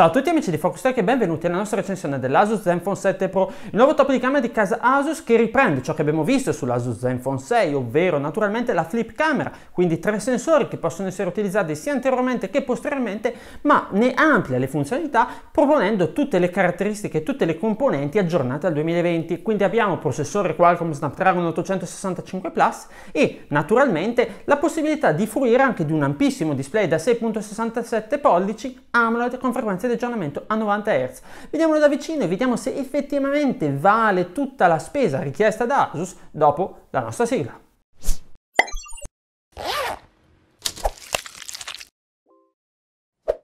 Ciao a tutti amici di Focus Tech e benvenuti alla nostra recensione dell'Asus Zenfone 7 Pro, il nuovo top di camera di casa Asus che riprende ciò che abbiamo visto sull'Asus Zenfone 6, ovvero naturalmente la flip camera, quindi tre sensori che possono essere utilizzati sia anteriormente che posteriormente, ma ne amplia le funzionalità proponendo tutte le caratteristiche e tutte le componenti aggiornate al 2020. Quindi abbiamo processore Qualcomm Snapdragon 865 Plus e naturalmente la possibilità di fruire anche di un ampissimo display da 6.67 pollici AMOLED con frequenza di aggiornamento a 90 Hz. Vediamolo da vicino e vediamo se effettivamente vale tutta la spesa richiesta da Asus dopo la nostra sigla.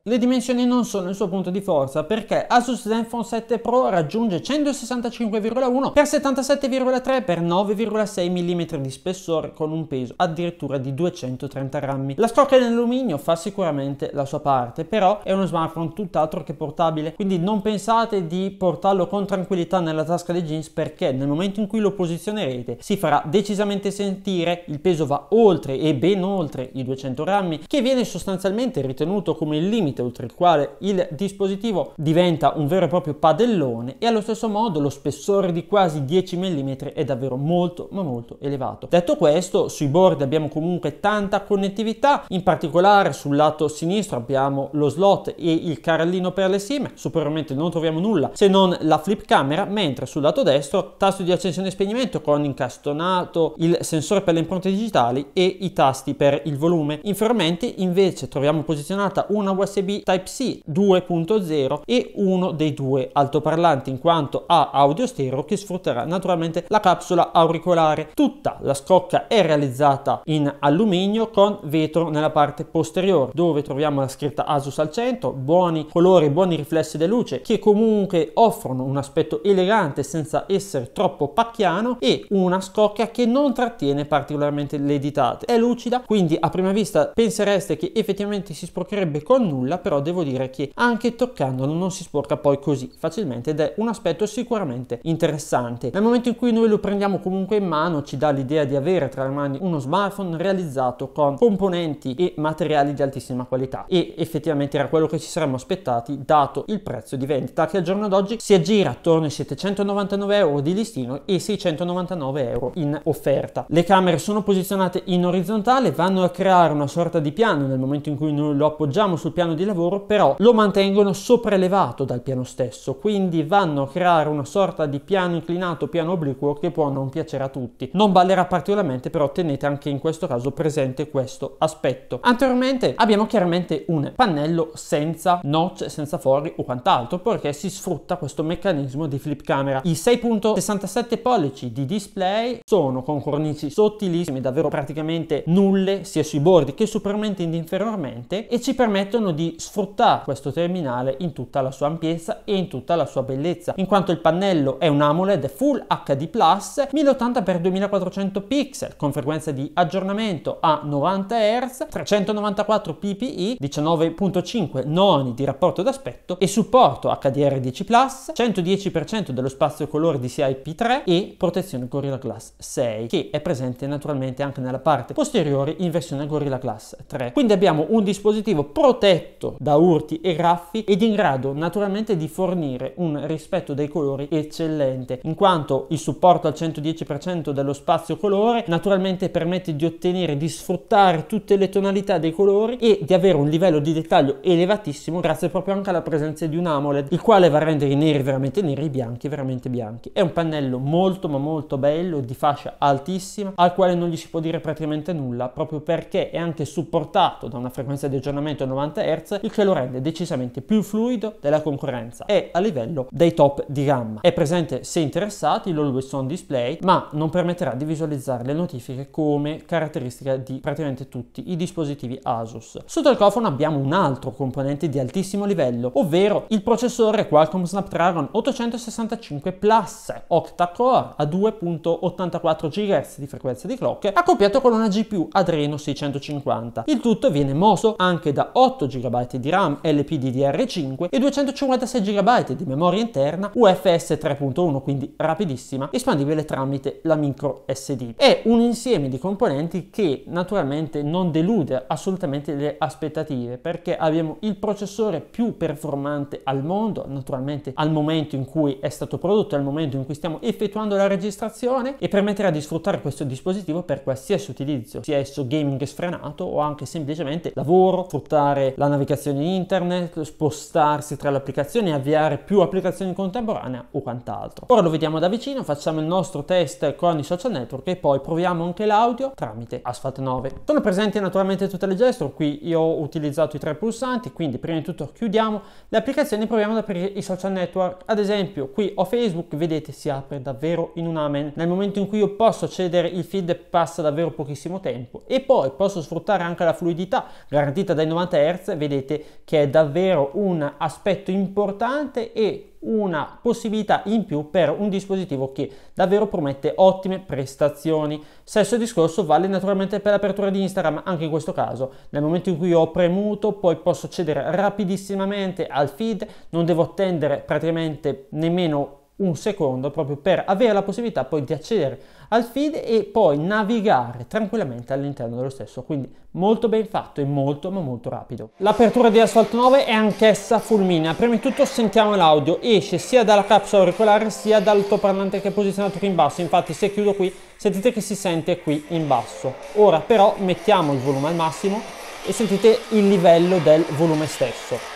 Le dimensioni non sono il suo punto di forza perché Asus Zenfone 7 Pro raggiunge 165,1 x 77,3 x 9,6 mm di spessore con un peso addirittura di 230 grammi. La scocca in alluminio fa sicuramente la sua parte, però è uno smartphone tutt'altro che portabile, quindi non pensate di portarlo con tranquillità nella tasca dei jeans perché nel momento in cui lo posizionerete si farà decisamente sentire, il peso va oltre e ben oltre i 200 grammi, che viene sostanzialmente ritenuto come il limite limite oltre il quale il dispositivo diventa un vero e proprio padellone e allo stesso modo lo spessore di quasi 10 mm è davvero molto ma molto elevato. Detto questo sui bordi abbiamo comunque tanta connettività in particolare sul lato sinistro abbiamo lo slot e il carrellino per le SIM superiormente non troviamo nulla se non la flip camera mentre sul lato destro tasto di accensione e spegnimento con incastonato il sensore per le impronte digitali e i tasti per il volume. Inferiormente invece troviamo posizionata una USB USB Type-C 2.0 e uno dei due altoparlanti in quanto ha audio stereo che sfrutterà naturalmente la capsula auricolare. Tutta la scocca è realizzata in alluminio con vetro nella parte posteriore dove troviamo la scritta Asus al centro, buoni colori, buoni riflessi di luce che comunque offrono un aspetto elegante senza essere troppo pacchiano e una scocca che non trattiene particolarmente le ditate. È lucida quindi a prima vista pensereste che effettivamente si sporcherebbe con nulla quella però devo dire che anche toccandolo non si sporca poi così facilmente ed è un aspetto sicuramente interessante. Nel momento in cui noi lo prendiamo comunque in mano ci dà l'idea di avere tra le mani uno smartphone realizzato con componenti e materiali di altissima qualità e effettivamente era quello che ci saremmo aspettati dato il prezzo di vendita che al giorno d'oggi si aggira attorno ai 799 euro di listino e 699 euro in offerta. Le camere sono posizionate in orizzontale, vanno a creare una sorta di piano nel momento in cui noi lo appoggiamo sul piano di lavoro, però lo mantengono sopraelevato dal piano stesso, quindi vanno a creare una sorta di piano inclinato, piano obliquo che può non piacere a tutti. Non ballerà particolarmente, però tenete anche in questo caso presente questo aspetto. Anteriormente abbiamo chiaramente un pannello senza notch, senza fori o quant'altro, perché si sfrutta questo meccanismo di flip camera. I 6.67 pollici di display sono con cornici sottilissime, davvero praticamente nulle, sia sui bordi che superiormente ed inferiormente, e ci permettono di sfruttare questo terminale in tutta la sua ampiezza e in tutta la sua bellezza, in quanto il pannello è un AMOLED Full HD+, 1080x2400 pixel, con frequenza di aggiornamento a 90 Hz, 394 ppi, 19.5 noni di rapporto d'aspetto e supporto HDR10+, Plus 110% dello spazio colore DCI-P3 e protezione Gorilla Glass 6, che è presente naturalmente anche nella parte posteriore in versione Gorilla Glass 3. Quindi abbiamo un dispositivo protetto protetto da urti e graffi ed in grado naturalmente di fornire un rispetto dei colori eccellente, in quanto il supporto al 110% dello spazio colore naturalmente permette di ottenere, di sfruttare tutte le tonalità dei colori e di avere un livello di dettaglio elevatissimo grazie proprio anche alla presenza di un AMOLED, il quale va a rendere i neri veramente neri, i bianchi veramente bianchi. È un pannello molto ma molto bello, di fascia altissima, al quale non gli si può dire praticamente nulla, proprio perché è anche supportato da una frequenza di aggiornamento 90 Hz GHz, il che lo rende decisamente più fluido della concorrenza e a livello dei top di gamma. È presente, se interessati, l'Always On Display, ma non permetterà di visualizzare le notifiche come caratteristica di praticamente tutti i dispositivi Asus. Sotto il cofano abbiamo un altro componente di altissimo livello, ovvero il processore Qualcomm Snapdragon 865 Plus octa-core a 2.84 GHz di frequenza di clock, accoppiato con una GPU Adreno 650. Il tutto viene mosso anche da 8 GB GB di RAM LPDDR5 e 256 GB di memoria interna UFS 3.1, quindi rapidissima, espandibile tramite la micro SD. È un insieme di componenti che naturalmente non delude assolutamente le aspettative perché abbiamo il processore più performante al mondo, naturalmente al momento in cui è stato prodotto, al momento in cui stiamo effettuando la registrazione e permetterà di sfruttare questo dispositivo per qualsiasi utilizzo, sia esso gaming sfrenato o anche semplicemente lavoro, sfruttare la navigazione applicazioni internet, spostarsi tra le applicazioni, avviare più applicazioni contemporanee o quant'altro. Ora lo vediamo da vicino, facciamo il nostro test con i social network e poi proviamo anche l'audio tramite Asphalt 9. Sono presenti naturalmente tutte le gesture, qui io ho utilizzato i tre pulsanti, quindi prima di tutto chiudiamo le applicazioni e proviamo ad aprire i social network. Ad esempio qui ho Facebook, vedete si apre davvero in un amen. Nel momento in cui io posso accedere il feed passa davvero pochissimo tempo e poi posso sfruttare anche la fluidità garantita dai 90 Hz, vedete vedete che è davvero un aspetto importante e una possibilità in più per un dispositivo che davvero promette ottime prestazioni. Stesso discorso vale naturalmente per l'apertura di Instagram, anche in questo caso. Nel momento in cui ho premuto, poi posso accedere rapidissimamente al feed, non devo attendere praticamente nemmeno un secondo proprio per avere la possibilità poi di accedere al feed e poi navigare tranquillamente all'interno dello stesso quindi molto ben fatto e molto ma molto rapido l'apertura di Asphalt 9 è anch'essa fulminea prima di tutto sentiamo l'audio esce sia dalla capsula auricolare sia dal dall'altoparlante che è posizionato qui in basso infatti se chiudo qui sentite che si sente qui in basso ora però mettiamo il volume al massimo e sentite il livello del volume stesso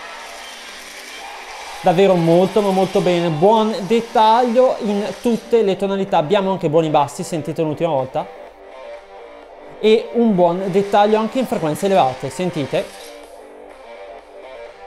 davvero molto ma molto bene buon dettaglio in tutte le tonalità abbiamo anche buoni bassi sentite l'ultima volta e un buon dettaglio anche in frequenze elevate sentite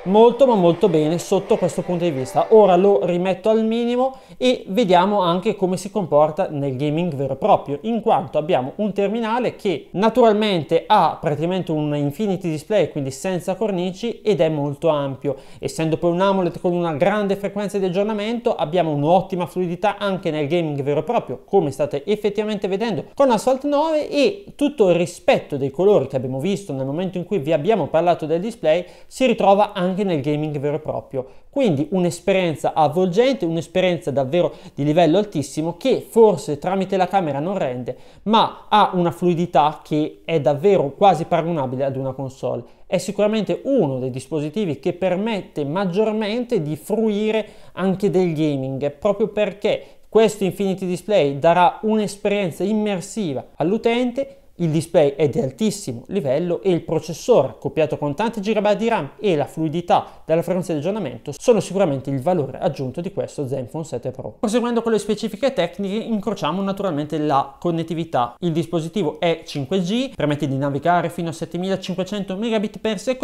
molto ma molto bene sotto questo punto di vista. Ora lo rimetto al minimo e vediamo anche come si comporta nel gaming vero e proprio, in quanto abbiamo un terminale che naturalmente ha praticamente un infinity display, quindi senza cornici ed è molto ampio. Essendo poi un AMOLED con una grande frequenza di aggiornamento, abbiamo un'ottima fluidità anche nel gaming vero e proprio, come state effettivamente vedendo con Asphalt 9 e tutto il rispetto dei colori che abbiamo visto nel momento in cui vi abbiamo parlato del display si ritrova anche anche nel gaming vero e proprio. Quindi un'esperienza avvolgente, un'esperienza davvero di livello altissimo che forse tramite la camera non rende, ma ha una fluidità che è davvero quasi paragonabile ad una console. È sicuramente uno dei dispositivi che permette maggiormente di fruire anche del gaming, proprio perché questo Infinity Display darà un'esperienza immersiva all'utente il display è di altissimo livello e il processore, copiato con tanti GB di RAM e la fluidità della frequenza di aggiornamento, sono sicuramente il valore aggiunto di questo Zenfone 7 Pro. Proseguendo con le specifiche tecniche, incrociamo naturalmente la connettività. Il dispositivo è 5G, permette di navigare fino a 7500 Mbps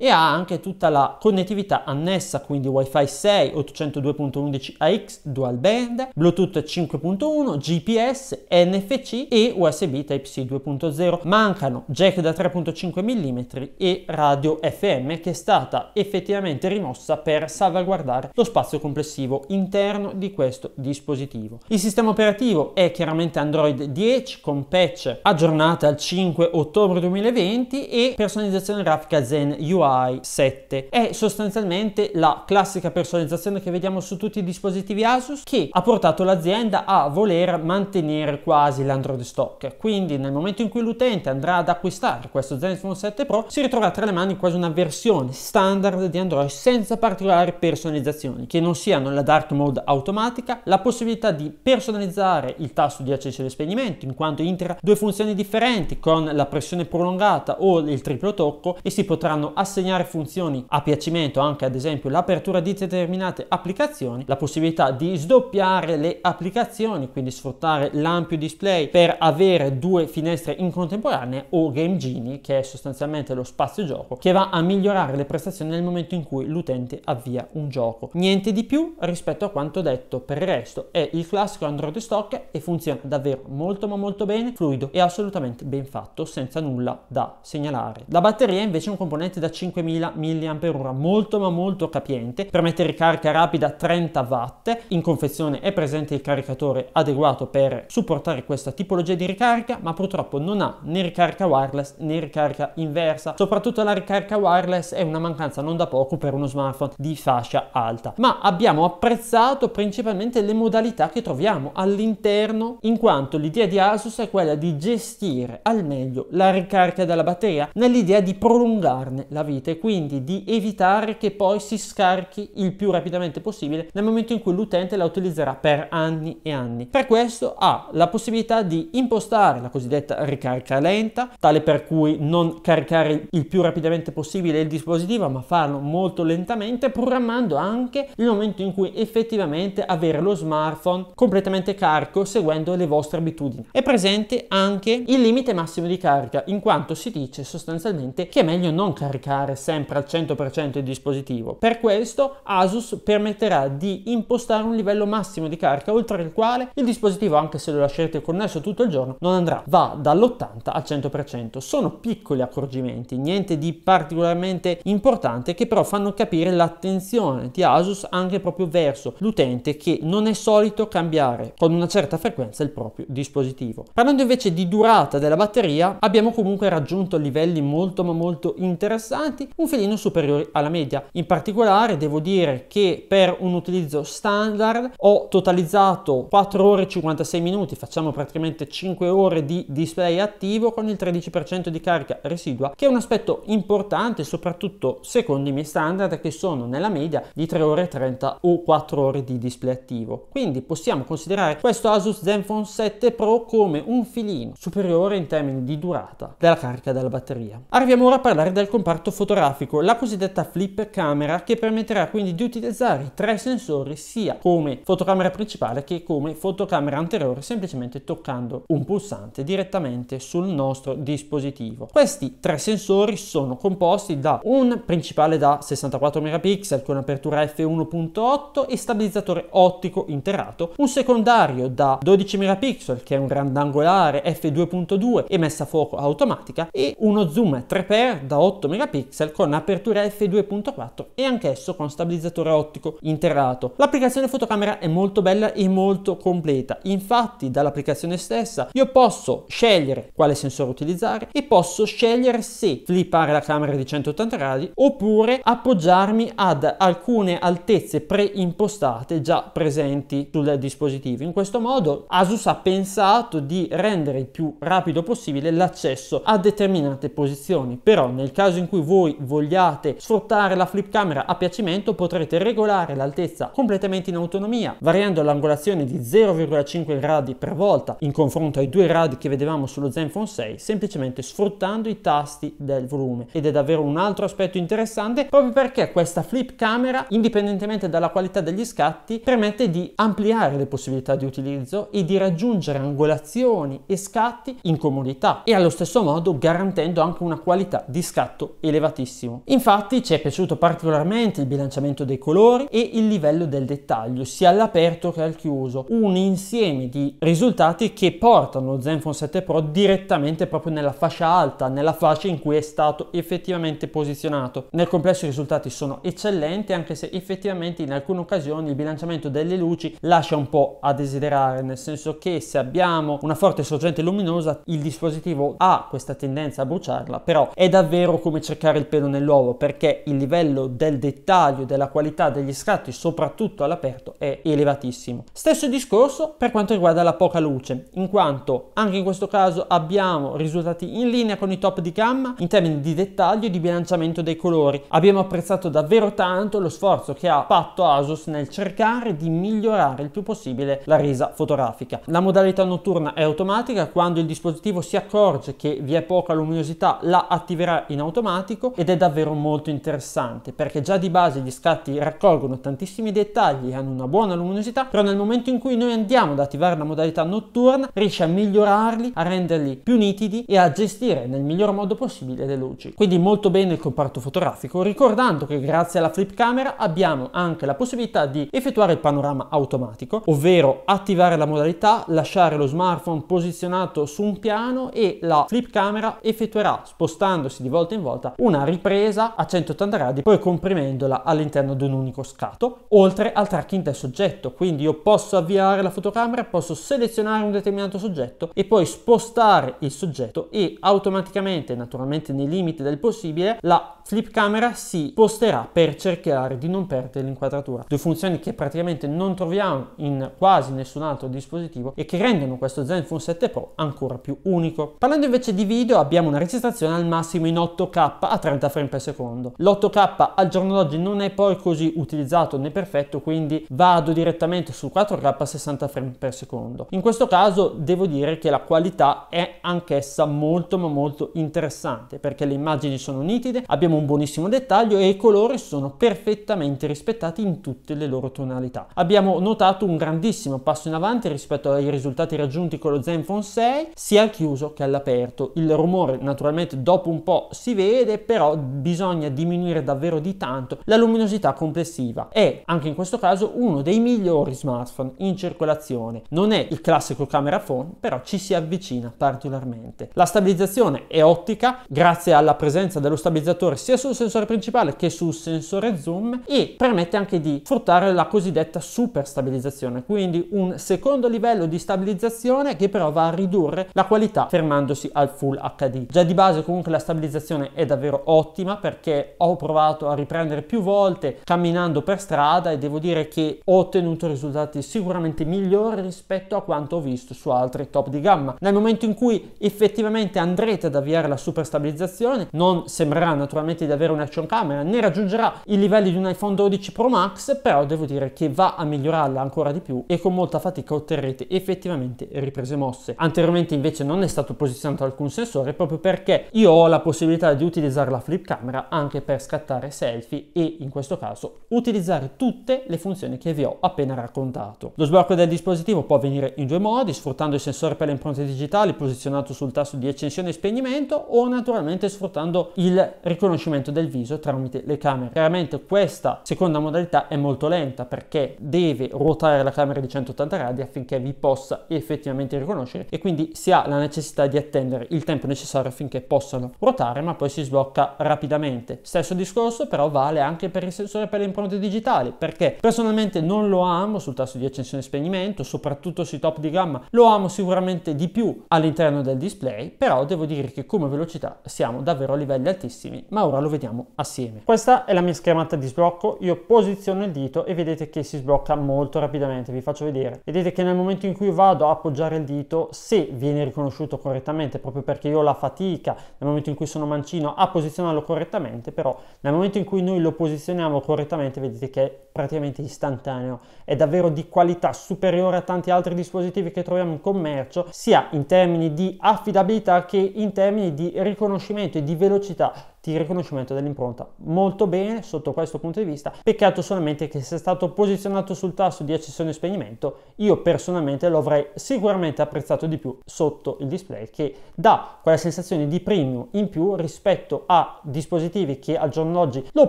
e ha anche tutta la connettività annessa, quindi Wi-Fi 6, 802.11 AX, dual band, Bluetooth 5.1, GPS, NFC e USB Type-C 2.0 3.0 mancano jack da 3.5 mm e radio FM che è stata effettivamente rimossa per salvaguardare lo spazio complessivo interno di questo dispositivo. Il sistema operativo è chiaramente Android 10 con patch aggiornata al 5 ottobre 2020 e personalizzazione grafica Zen UI 7. È sostanzialmente la classica personalizzazione che vediamo su tutti i dispositivi Asus che ha portato l'azienda a voler mantenere quasi l'Android stock. Quindi nel momento in in cui l'utente andrà ad acquistare questo Zenfone 7 Pro si ritroverà tra le mani quasi una versione standard di Android senza particolari personalizzazioni, che non siano la dark mode automatica, la possibilità di personalizzare il tasto di accesso e spegnimento, in quanto integra due funzioni differenti con la pressione prolungata o il triplo tocco e si potranno assegnare funzioni a piacimento, anche ad esempio l'apertura di determinate applicazioni, la possibilità di sdoppiare le applicazioni, quindi sfruttare l'ampio display per avere due finestre in contemporanea o Game Genie, che è sostanzialmente lo spazio gioco, che va a migliorare le prestazioni nel momento in cui l'utente avvia un gioco. Niente di più rispetto a quanto detto, per il resto è il classico Android stock e funziona davvero molto ma molto bene, fluido e assolutamente ben fatto, senza nulla da segnalare. La batteria è invece un componente da 5000 mAh molto ma molto capiente, permette ricarica rapida 30 watt, in confezione è presente il caricatore adeguato per supportare questa tipologia di ricarica, ma purtroppo non non ha né ricarica wireless né ricarica inversa. Soprattutto la ricarica wireless è una mancanza non da poco per uno smartphone di fascia alta. Ma abbiamo apprezzato principalmente le modalità che troviamo all'interno in quanto l'idea di Asus è quella di gestire al meglio la ricarica della batteria nell'idea di prolungarne la vita e quindi di evitare che poi si scarichi il più rapidamente possibile nel momento in cui l'utente la utilizzerà per anni e anni. Per questo ha la possibilità di impostare la cosiddetta ricarica ricarica cioè lenta, tale per cui non caricare il più rapidamente possibile il dispositivo, ma farlo molto lentamente, programmando anche il momento in cui effettivamente avere lo smartphone completamente carico seguendo le vostre abitudini. È presente anche il limite massimo di carica, in quanto si dice sostanzialmente che è meglio non caricare sempre al 100% il dispositivo. Per questo Asus permetterà di impostare un livello massimo di carica oltre il quale il dispositivo, anche se lo lascerete connesso tutto il giorno, non andrà. Va dallo dall'80 al 100%. Sono piccoli accorgimenti, niente di particolarmente importante che però fanno capire l'attenzione di Asus anche proprio verso l'utente che non è solito cambiare con una certa frequenza il proprio dispositivo. Parlando invece di durata della batteria, abbiamo comunque raggiunto livelli molto ma molto interessanti, un filino superiore alla media. In particolare devo dire che per un utilizzo standard ho totalizzato 4 ore e 56 minuti, facciamo praticamente 5 ore di display è attivo con il 13% di carica residua, che è un aspetto importante soprattutto secondo i miei standard che sono nella media di 3 ore e 30 o 4 ore di display attivo. Quindi possiamo considerare questo Asus Zenfone 7 Pro come un filino superiore in termini di durata della carica della batteria. Arriviamo ora a parlare del comparto fotografico, la cosiddetta flip camera che permetterà quindi di utilizzare i tre sensori sia come fotocamera principale che come fotocamera anteriore semplicemente toccando un pulsante direttamente presente sul nostro dispositivo. Questi tre sensori sono composti da un principale da 64 megapixel con apertura f1.8 e stabilizzatore ottico integrato, un secondario da 12 megapixel che è un grandangolare f2.2 e messa a fuoco automatica e uno zoom 3x da 8 megapixel con apertura f2.4 e anch'esso con stabilizzatore ottico interrato. L'applicazione fotocamera è molto bella e molto completa, infatti dall'applicazione stessa io posso scegliere scegliere quale sensore utilizzare e posso scegliere se flippare la camera di 180 gradi oppure appoggiarmi ad alcune altezze preimpostate già presenti sul dispositivo. In questo modo Asus ha pensato di rendere il più rapido possibile l'accesso a determinate posizioni, però nel caso in cui voi vogliate sfruttare la flip camera a piacimento potrete regolare l'altezza completamente in autonomia, variando l'angolazione di 0,5 gradi per volta in confronto ai due gradi che vedevamo sullo Zenfone 6 semplicemente sfruttando i tasti del volume ed è davvero un altro aspetto interessante proprio perché questa flip camera indipendentemente dalla qualità degli scatti permette di ampliare le possibilità di utilizzo e di raggiungere angolazioni e scatti in comodità e allo stesso modo garantendo anche una qualità di scatto elevatissimo. Infatti ci è piaciuto particolarmente il bilanciamento dei colori e il livello del dettaglio sia all'aperto che al chiuso, un insieme di risultati che portano lo Zenfone 7 Pro direttamente proprio nella fascia alta, nella fascia in cui è stato effettivamente posizionato. Nel complesso i risultati sono eccellenti, anche se effettivamente in alcune occasioni il bilanciamento delle luci lascia un po' a desiderare, nel senso che se abbiamo una forte sorgente luminosa, il dispositivo ha questa tendenza a bruciarla, però è davvero come cercare il pelo nell'uovo, perché il livello del dettaglio, della qualità degli scatti, soprattutto all'aperto, è elevatissimo. Stesso discorso per quanto riguarda la poca luce, in quanto anche in questo caso caso abbiamo risultati in linea con i top di gamma in termini di dettaglio e di bilanciamento dei colori. Abbiamo apprezzato davvero tanto lo sforzo che ha fatto Asus nel cercare di migliorare il più possibile la resa fotografica. La modalità notturna è automatica, quando il dispositivo si accorge che vi è poca luminosità la attiverà in automatico ed è davvero molto interessante perché già di base gli scatti raccolgono tantissimi dettagli e hanno una buona luminosità, però nel momento in cui noi andiamo ad attivare la modalità notturna riesce a migliorarli, a rendere renderli più nitidi e a gestire nel miglior modo possibile le luci. Quindi molto bene il comparto fotografico, ricordando che grazie alla flip camera abbiamo anche la possibilità di effettuare il panorama automatico, ovvero attivare la modalità, lasciare lo smartphone posizionato su un piano e la flip camera effettuerà spostandosi di volta in volta una ripresa a 180 gradi poi comprimendola all'interno di un unico scatto, oltre al tracking del soggetto, quindi io posso avviare la fotocamera, posso selezionare un determinato soggetto e poi spostare spostare il soggetto e automaticamente, naturalmente nei limiti del possibile, la flip camera si sposterà per cercare di non perdere l'inquadratura. Due funzioni che praticamente non troviamo in quasi nessun altro dispositivo e che rendono questo Zenfone 7 Pro ancora più unico. Parlando invece di video abbiamo una registrazione al massimo in 8K a 30 frame per secondo. L'8K al giorno d'oggi non è poi così utilizzato né perfetto quindi vado direttamente sul 4K a 60 frame per secondo. In questo caso devo dire che la qualità è anch'essa molto ma molto interessante perché le immagini sono nitide, abbiamo un buonissimo dettaglio e i colori sono perfettamente rispettati in tutte le loro tonalità. Abbiamo notato un grandissimo passo in avanti rispetto ai risultati raggiunti con lo Zenfone 6 sia al chiuso che all'aperto. Il rumore naturalmente dopo un po' si vede però bisogna diminuire davvero di tanto la luminosità complessiva. È anche in questo caso uno dei migliori smartphone in circolazione. Non è il classico camera phone però ci si avvicina particolarmente. La stabilizzazione è ottica grazie alla presenza dello stabilizzatore sia sul sensore principale che sul sensore zoom e permette anche di sfruttare la cosiddetta super stabilizzazione, quindi un secondo livello di stabilizzazione che però va a ridurre la qualità fermandosi al full HD. Già di base comunque la stabilizzazione è davvero ottima perché ho provato a riprendere più volte camminando per strada e devo dire che ho ottenuto risultati sicuramente migliori rispetto a quanto ho visto su altri top di gamma. Nel momento in in cui effettivamente andrete ad avviare la superstabilizzazione, non sembrerà naturalmente di avere un'action camera, né raggiungerà i livelli di un iPhone 12 Pro Max, però devo dire che va a migliorarla ancora di più e con molta fatica otterrete effettivamente riprese mosse. Anteriormente invece non è stato posizionato alcun sensore proprio perché io ho la possibilità di utilizzare la flip camera anche per scattare selfie e in questo caso utilizzare tutte le funzioni che vi ho appena raccontato. Lo sblocco del dispositivo può avvenire in due modi, sfruttando il sensore per le impronte digitali posizionato sul tasto di accensione e spegnimento o naturalmente sfruttando il riconoscimento del viso tramite le camere. Chiaramente questa seconda modalità è molto lenta perché deve ruotare la camera di 180 gradi affinché vi possa effettivamente riconoscere e quindi si ha la necessità di attendere il tempo necessario affinché possano ruotare ma poi si sblocca rapidamente. Stesso discorso però vale anche per il sensore per le impronte digitali perché personalmente non lo amo sul tasto di accensione e spegnimento soprattutto sui top di gamma lo amo sicuramente di più all'interno del display, però devo dire che come velocità siamo davvero a livelli altissimi, ma ora lo vediamo assieme. Questa è la mia schermata di sblocco, io posiziono il dito e vedete che si sblocca molto rapidamente, vi faccio vedere. Vedete che nel momento in cui vado a appoggiare il dito, se viene riconosciuto correttamente, proprio perché io ho la fatica nel momento in cui sono mancino a posizionarlo correttamente, però nel momento in cui noi lo posizioniamo correttamente vedete che è praticamente istantaneo, è davvero di qualità superiore a tanti altri dispositivi che troviamo in commercio, sia in termini termini di affidabilità che in termini di riconoscimento e di velocità di riconoscimento dell'impronta. Molto bene sotto questo punto di vista, peccato solamente che sia stato posizionato sul tasto di accensione e spegnimento, io personalmente lo avrei sicuramente apprezzato di più sotto il display che dà quella sensazione di premium in più rispetto a dispositivi che al giorno d'oggi lo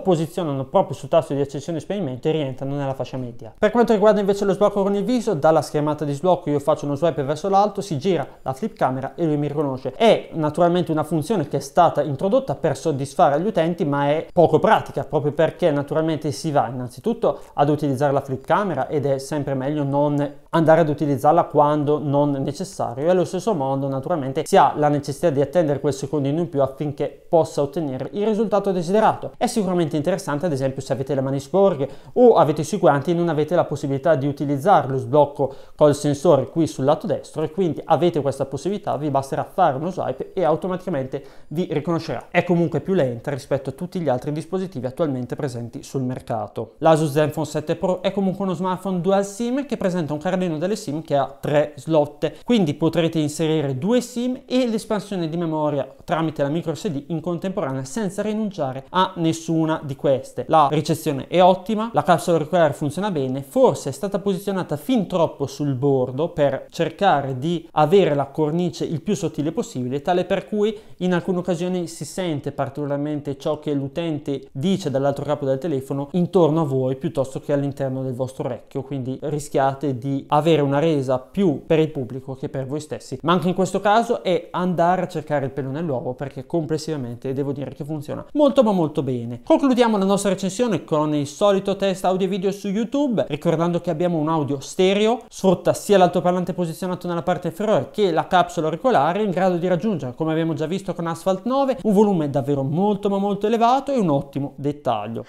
posizionano proprio sul tasto di accensione e spegnimento e rientrano nella fascia media. Per quanto riguarda invece lo sblocco con il viso, dalla schermata di sblocco io faccio uno swipe verso l'alto, si gira la flip camera e lui mi riconosce. È naturalmente una funzione che è stata introdotta per soddisfare soddisfare gli utenti ma è poco pratica proprio perché naturalmente si va innanzitutto ad utilizzare la flip camera ed è sempre meglio non andare ad utilizzarla quando non necessario e allo stesso modo naturalmente si ha la necessità di attendere quel secondino in più affinché possa ottenere il risultato desiderato. È sicuramente interessante ad esempio se avete le mani sporche o avete sui guanti e non avete la possibilità di utilizzare lo sblocco col sensore qui sul lato destro e quindi avete questa possibilità, vi basterà fare uno swipe e automaticamente vi riconoscerà. È comunque più lenta rispetto a tutti gli altri dispositivi attualmente presenti sul mercato. L'Asus Zenfone 7 Pro è comunque uno smartphone dual SIM che presenta un carattere all'interno delle sim che ha tre slot. Quindi potrete inserire due sim e l'espansione di memoria tramite la micro SD in contemporanea senza rinunciare a nessuna di queste. La ricezione è ottima, la capsula auricolare funziona bene, forse è stata posizionata fin troppo sul bordo per cercare di avere la cornice il più sottile possibile, tale per cui in alcune occasioni si sente particolarmente ciò che l'utente dice dall'altro capo del telefono intorno a voi piuttosto che all'interno del vostro orecchio, quindi rischiate di avere una resa più per il pubblico che per voi stessi. Ma anche in questo caso è andare a cercare il pelo nell'uovo perché complessivamente devo dire che funziona molto ma molto bene. Concludiamo la nostra recensione con il solito test audio video su YouTube, ricordando che abbiamo un audio stereo, sfrutta sia l'altoparlante posizionato nella parte inferiore che la capsula auricolare in grado di raggiungere, come abbiamo già visto con Asphalt 9, un volume davvero molto ma molto elevato e un ottimo dettaglio.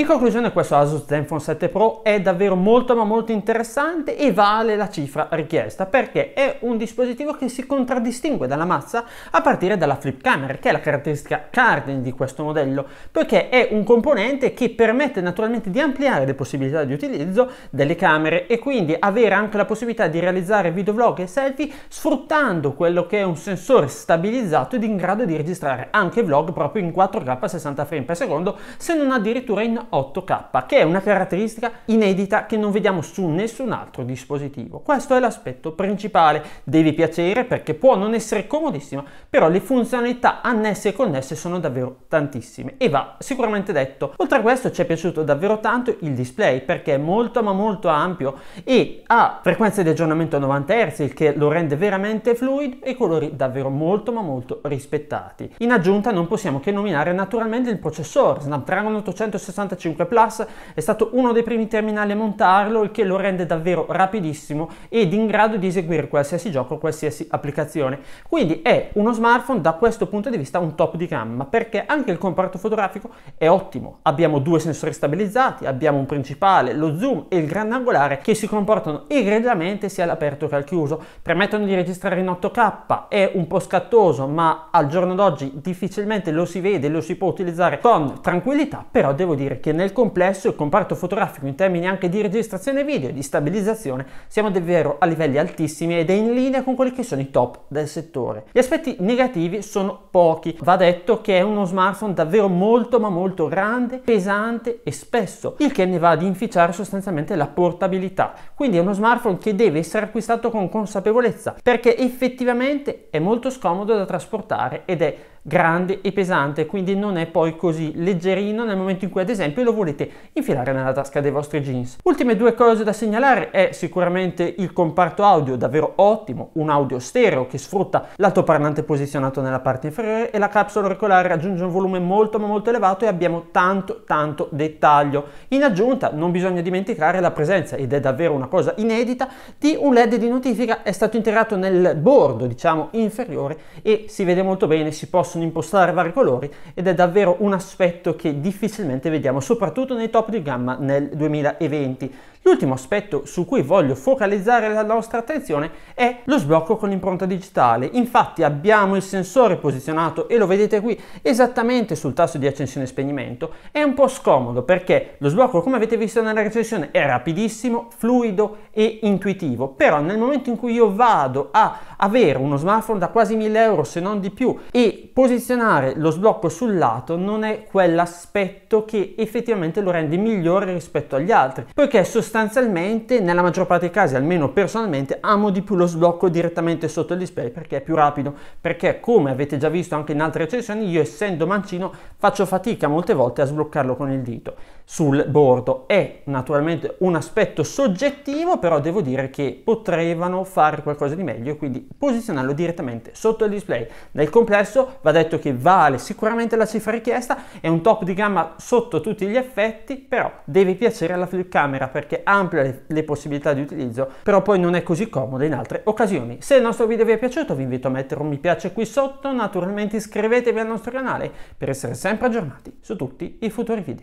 In conclusione questo Asus Zenfone 7 Pro è davvero molto ma molto interessante e vale la cifra richiesta perché è un dispositivo che si contraddistingue dalla massa a partire dalla flip camera che è la caratteristica cardine di questo modello poiché è un componente che permette naturalmente di ampliare le possibilità di utilizzo delle camere e quindi avere anche la possibilità di realizzare video vlog e selfie sfruttando quello che è un sensore stabilizzato ed in grado di registrare anche vlog proprio in 4K 60 frame per secondo se non addirittura in 8K, che è una caratteristica inedita che non vediamo su nessun altro dispositivo. Questo è l'aspetto principale, devi piacere perché può non essere comodissimo, però le funzionalità annesse e connesse sono davvero tantissime e va sicuramente detto. Oltre a questo ci è piaciuto davvero tanto il display perché è molto ma molto ampio e ha frequenze di aggiornamento a 90 Hz, il che lo rende veramente fluido e colori davvero molto ma molto rispettati. In aggiunta non possiamo che nominare naturalmente il processore Snapdragon 865 5 Plus, è stato uno dei primi terminali a montarlo, il che lo rende davvero rapidissimo ed in grado di eseguire qualsiasi gioco, qualsiasi applicazione. Quindi è uno smartphone da questo punto di vista un top di gamma, perché anche il comparto fotografico è ottimo. Abbiamo due sensori stabilizzati, abbiamo un principale, lo zoom e il grandangolare che si comportano egregiamente sia all'aperto che al chiuso, permettono di registrare in 8K, è un po' scattoso, ma al giorno d'oggi difficilmente lo si vede, lo si può utilizzare con tranquillità, però devo dire che che nel complesso il comparto fotografico in termini anche di registrazione video e di stabilizzazione siamo davvero a livelli altissimi ed è in linea con quelli che sono i top del settore. Gli aspetti negativi sono pochi, va detto che è uno smartphone davvero molto ma molto grande, pesante e spesso, il che ne va ad inficiare sostanzialmente la portabilità. Quindi è uno smartphone che deve essere acquistato con consapevolezza perché effettivamente è molto scomodo da trasportare ed è grande e pesante, quindi non è poi così leggerino nel momento in cui ad esempio lo volete infilare nella tasca dei vostri jeans. Ultime due cose da segnalare è sicuramente il comparto audio, davvero ottimo, un audio stereo che sfrutta l'altoparlante posizionato nella parte inferiore e la capsula auricolare raggiunge un volume molto ma molto elevato e abbiamo tanto tanto dettaglio. In aggiunta non bisogna dimenticare la presenza, ed è davvero una cosa inedita, di un LED di notifica, è stato integrato nel bordo diciamo inferiore e si vede molto bene, si può possono impostare vari colori ed è davvero un aspetto che difficilmente vediamo soprattutto nei top di gamma nel 2020. L'ultimo aspetto su cui voglio focalizzare la nostra attenzione è lo sblocco con impronta digitale. Infatti abbiamo il sensore posizionato e lo vedete qui esattamente sul tasto di accensione e spegnimento. È un po' scomodo perché lo sblocco come avete visto nella recensione è rapidissimo, fluido e intuitivo, però nel momento in cui io vado a avere uno smartphone da quasi 1000 euro se non di più e posizionare lo sblocco sul lato non è quell'aspetto che effettivamente lo rende migliore rispetto agli altri, poiché sostanzialmente sostanzialmente nella maggior parte dei casi, almeno personalmente, amo di più lo sblocco direttamente sotto il display perché è più rapido, perché come avete già visto anche in altre recensioni, io essendo mancino faccio fatica molte volte a sbloccarlo con il dito sul bordo. È naturalmente un aspetto soggettivo, però devo dire che potrebbero fare qualcosa di meglio, quindi posizionarlo direttamente sotto il display. Nel complesso va detto che vale sicuramente la cifra richiesta, è un top di gamma sotto tutti gli effetti, però deve piacere alla flip camera perché amplia le, le possibilità di utilizzo, però poi non è così comoda in altre occasioni. Se il nostro video vi è piaciuto vi invito a mettere un mi piace qui sotto, naturalmente iscrivetevi al nostro canale per essere sempre aggiornati su tutti i futuri video.